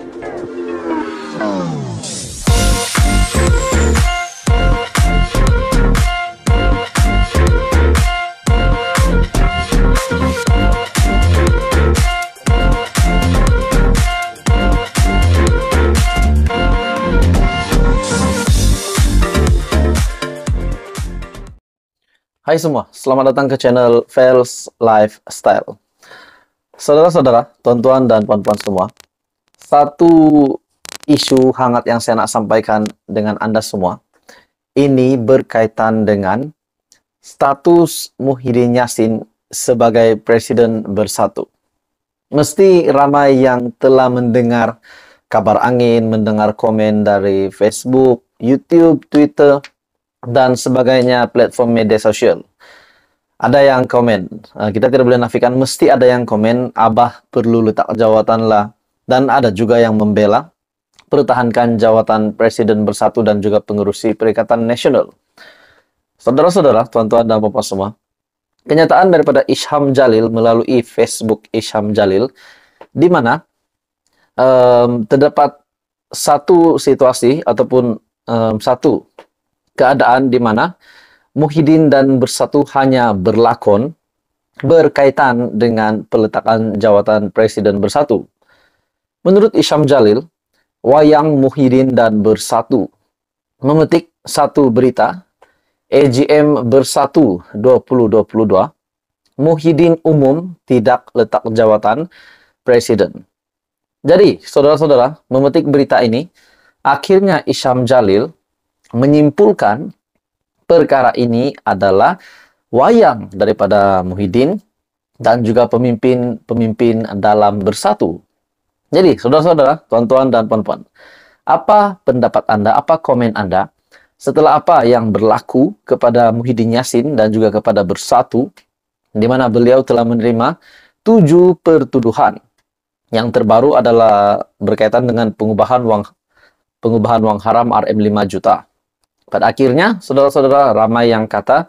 Hai semua, selamat datang ke channel Fails Lifestyle. Saudara-saudara, tuan-tuan dan puan-puan semua, satu isu hangat yang saya nak sampaikan dengan Anda semua. Ini berkaitan dengan status Muhyiddin Yassin sebagai Presiden Bersatu. Mesti ramai yang telah mendengar kabar angin, mendengar komen dari Facebook, YouTube, Twitter, dan sebagainya platform media sosial. Ada yang komen, eh, kita tidak boleh nafikan, mesti ada yang komen, Abah perlu letak jawatan lah, dan ada juga yang membela pertahankan jawatan Presiden Bersatu dan juga pengurusi Perikatan Nasional. Saudara-saudara, tuan-tuan dan bapak semua, kenyataan daripada Isham Jalil melalui Facebook Isham Jalil, di mana um, terdapat satu situasi ataupun um, satu keadaan di mana Muhyiddin dan Bersatu hanya berlakon berkaitan dengan peletakan jawatan Presiden Bersatu. Menurut Isham Jalil, Wayang Muhyiddin dan Bersatu memetik satu berita EGM Bersatu 2022 Muhyiddin umum tidak letak jawatan presiden. Jadi, saudara-saudara, memetik berita ini, akhirnya Isham Jalil menyimpulkan perkara ini adalah wayang daripada Muhyiddin dan juga pemimpin-pemimpin dalam bersatu jadi, saudara-saudara, tuan-tuan dan puan-puan, apa pendapat Anda, apa komen Anda setelah apa yang berlaku kepada Muhyiddin Yassin dan juga kepada Bersatu, di mana beliau telah menerima tujuh pertuduhan. Yang terbaru adalah berkaitan dengan pengubahan uang pengubahan uang haram RM 5 juta. Pada akhirnya, saudara-saudara, ramai yang kata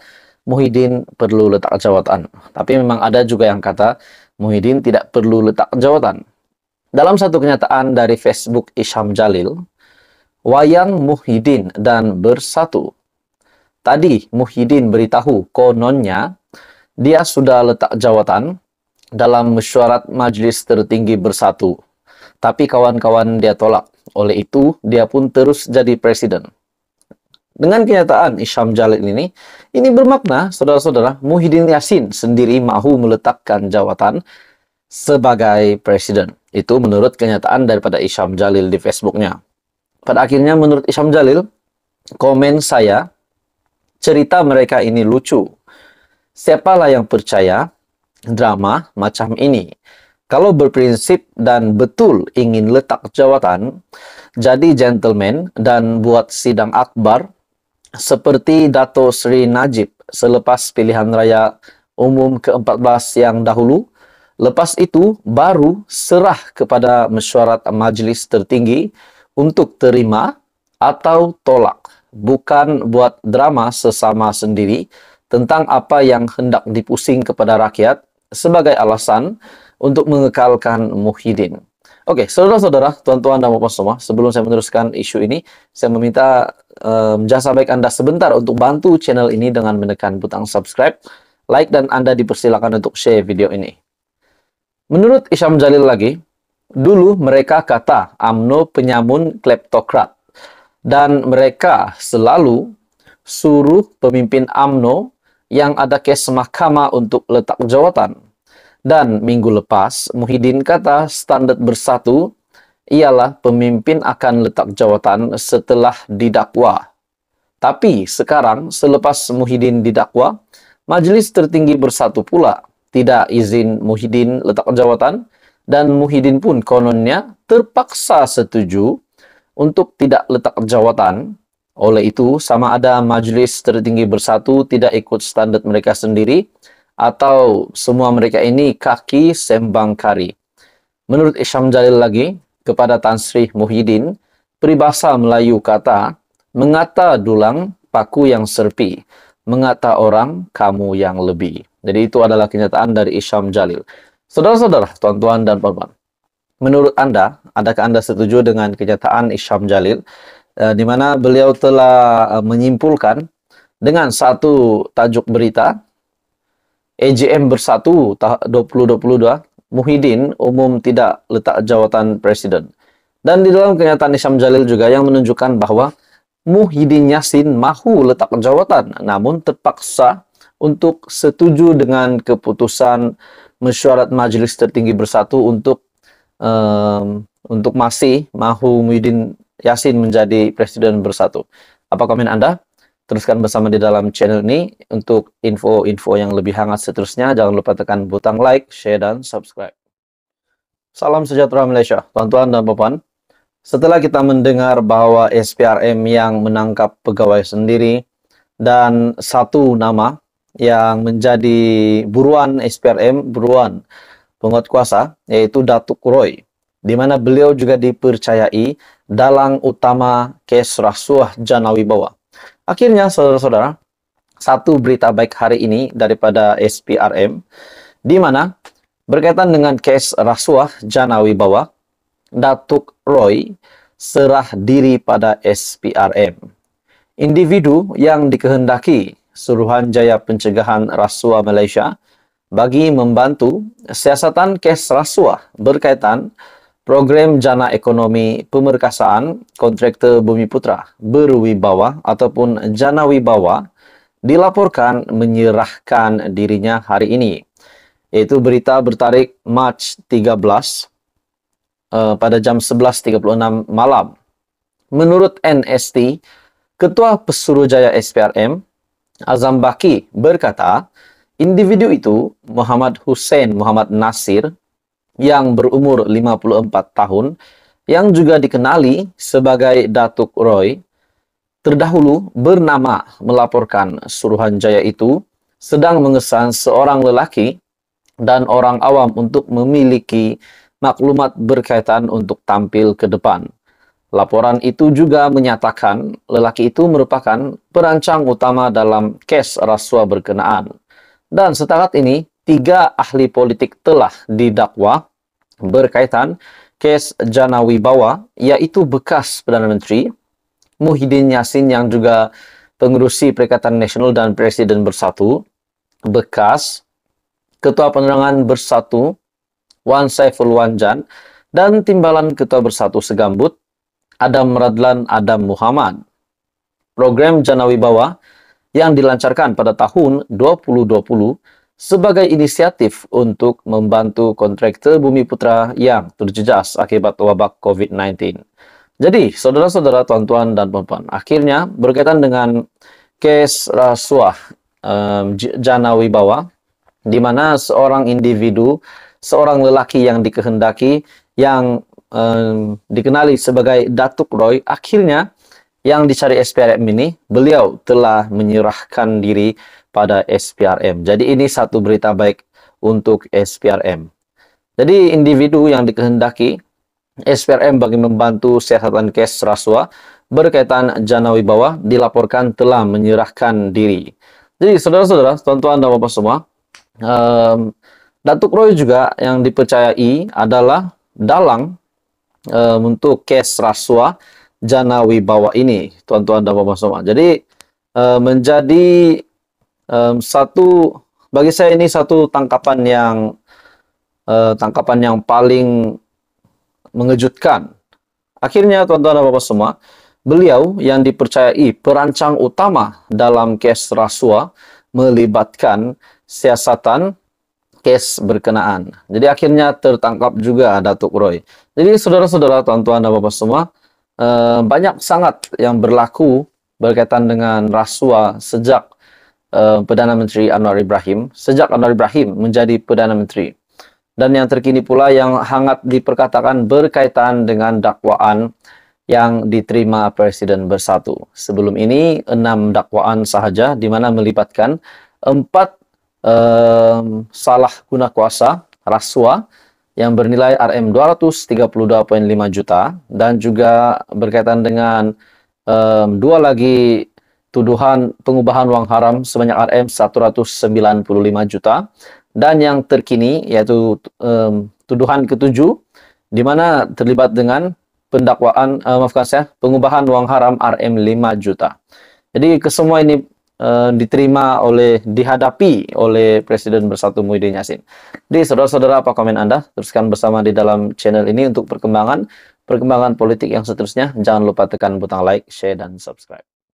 Muhyiddin perlu letak jawatan. Tapi memang ada juga yang kata Muhyiddin tidak perlu letak jawatan. Dalam satu kenyataan dari Facebook Isham Jalil, Wayang Muhyiddin dan Bersatu. Tadi Muhyiddin beritahu kononnya dia sudah letak jawatan dalam mesyuarat majlis Tertinggi Bersatu. Tapi kawan-kawan dia tolak. Oleh itu, dia pun terus jadi presiden. Dengan kenyataan Isham Jalil ini, ini bermakna, saudara-saudara, Muhyiddin Yassin sendiri mahu meletakkan jawatan sebagai presiden. Itu menurut kenyataan daripada Isham Jalil di Facebooknya. Pada akhirnya menurut Isham Jalil, komen saya, cerita mereka ini lucu. Siapalah yang percaya drama macam ini? Kalau berprinsip dan betul ingin letak jawatan, jadi gentleman dan buat sidang akbar seperti Dato Sri Najib selepas pilihan raya umum ke-14 yang dahulu, Lepas itu baru serah kepada mesyuarat majlis tertinggi untuk terima atau tolak, bukan buat drama sesama sendiri tentang apa yang hendak dipusing kepada rakyat sebagai alasan untuk mengekalkan Muhyiddin. Oke, okay, saudara-saudara, tuan-tuan dan puan semua, sebelum saya meneruskan isu ini, saya meminta um, jasa baik Anda sebentar untuk bantu channel ini dengan menekan butang subscribe, like, dan Anda dipersilakan untuk share video ini. Menurut Isham Jalil lagi, dulu mereka kata AMNO penyamun kleptokrat dan mereka selalu suruh pemimpin AMNO yang ada kes mahkamah untuk letak jawatan. Dan minggu lepas, Muhyiddin kata standar bersatu ialah pemimpin akan letak jawatan setelah didakwa. Tapi sekarang, selepas Muhyiddin didakwa, majelis tertinggi bersatu pula tidak izin Muhyiddin letak jawatan dan Muhyiddin pun kononnya terpaksa setuju untuk tidak letak jawatan. Oleh itu, sama ada majlis tertinggi bersatu tidak ikut standar mereka sendiri atau semua mereka ini kaki sembang kari. Menurut Isham Jalil lagi, kepada Tan Sri Muhyiddin, peribahasa Melayu kata, mengata dulang paku yang serpi, mengata orang kamu yang lebih. Jadi itu adalah kenyataan dari Isham Jalil. Saudara-saudara, tuan-tuan dan puan-puan. Menurut Anda, adakah Anda setuju dengan kenyataan Isham Jalil eh, di mana beliau telah eh, menyimpulkan dengan satu tajuk berita AGM Bersatu 2022 Muhyiddin umum tidak letak jawatan presiden. Dan di dalam kenyataan Isham Jalil juga yang menunjukkan bahwa Muhyiddin Yassin mahu letak jawatan namun terpaksa untuk setuju dengan keputusan Mesyuarat Majelis Tertinggi Bersatu untuk um, untuk masih Mahu Muhyiddin Yassin menjadi Presiden Bersatu. Apa komen Anda? Teruskan bersama di dalam channel ini untuk info-info yang lebih hangat seterusnya. Jangan lupa tekan butang like, share, dan subscribe. Salam sejahtera Malaysia, tuan-tuan dan puan. Setelah kita mendengar bahwa SPRM yang menangkap pegawai sendiri dan satu nama yang menjadi buruan SPRM, buruan penguat kuasa, yaitu Datuk Roy, di mana beliau juga dipercayai dalang utama kes rasuah Janawi Bawa. Akhirnya, saudara-saudara, satu berita baik hari ini daripada SPRM, di mana berkaitan dengan kes rasuah Janawi Bawa, Datuk Roy serah diri pada SPRM. Individu yang dikehendaki Suruhanjaya Pencegahan Rasuah Malaysia bagi membantu siasatan kes rasuah berkaitan program jana ekonomi pemerkasaan kontraktor Bumi Putra berwibawa ataupun jana wibawa dilaporkan menyerahkan dirinya hari ini. Yaitu berita bertarik Mac 13 uh, eh, pada jam 11.36 malam. Menurut NST, Ketua Pesuruhjaya SPRM, Azam Baki berkata, individu itu Muhammad Hussein Muhammad Nasir yang berumur 54 tahun yang juga dikenali sebagai Datuk Roy terdahulu bernama melaporkan Suruhanjaya itu sedang mengesan seorang lelaki dan orang awam untuk memiliki maklumat berkaitan untuk tampil ke depan. Laporan itu juga menyatakan lelaki itu merupakan perancang utama dalam kes rasuah berkenaan. Dan setakat ini, tiga ahli politik telah didakwa berkaitan kes Jana Wibawa, yaitu bekas Perdana Menteri Muhyiddin Yassin yang juga pengurusi Perikatan Nasional dan Presiden Bersatu, bekas Ketua Penerangan Bersatu Wan Saiful Wanjan, dan Timbalan Ketua Bersatu Segambut, Adam Radlan Adam Muhammad. Program Jana Wibawa yang dilancarkan pada tahun 2020 sebagai inisiatif untuk membantu kontraktor Bumi Putra yang terjejas akibat wabak COVID-19. Jadi, saudara-saudara, tuan-tuan dan puan-puan, akhirnya berkaitan dengan kes rasuah um, Jana Wibawa, di mana seorang individu, seorang lelaki yang dikehendaki, yang dikenali sebagai Datuk Roy, akhirnya yang dicari SPRM ini, beliau telah menyerahkan diri pada SPRM. Jadi ini satu berita baik untuk SPRM. Jadi individu yang dikehendaki SPRM bagi membantu siasatan kes rasuah berkaitan Janawi Wibawa dilaporkan telah menyerahkan diri. Jadi saudara-saudara, tuan-tuan dan bapak semua, um, Datuk Roy juga yang dipercayai adalah dalang uh, untuk kes rasuah jana wibawa ini, tuan-tuan dan bapak semua. Jadi uh, menjadi um, satu bagi saya ini satu tangkapan yang uh, tangkapan yang paling mengejutkan. Akhirnya tuan-tuan dan bapak semua, beliau yang dipercayai perancang utama dalam kes rasuah melibatkan siasatan case berkenaan. Jadi akhirnya tertangkap juga Datuk Roy. Jadi saudara-saudara, tuan-tuan dan bapak semua, eh, banyak sangat yang berlaku berkaitan dengan rasuah sejak eh, Perdana Menteri Anwar Ibrahim, sejak Anwar Ibrahim menjadi Perdana Menteri. Dan yang terkini pula yang hangat diperkatakan berkaitan dengan dakwaan yang diterima Presiden Bersatu. Sebelum ini, enam dakwaan sahaja di mana melibatkan empat um, salah guna kuasa, rasuah yang bernilai RM 232,5 juta dan juga berkaitan dengan um, dua lagi tuduhan pengubahan uang haram sebanyak RM 195 juta dan yang terkini yaitu um, tuduhan ketujuh di mana terlibat dengan pendakwaan uh, eh, maafkan saya pengubahan uang haram RM 5 juta. Jadi kesemua ini Eh, diterima oleh dihadapi oleh Presiden Bersatu Muhyiddin Yassin. Jadi saudara-saudara apa komen Anda? Teruskan bersama di dalam channel ini untuk perkembangan perkembangan politik yang seterusnya. Jangan lupa tekan butang like, share dan subscribe.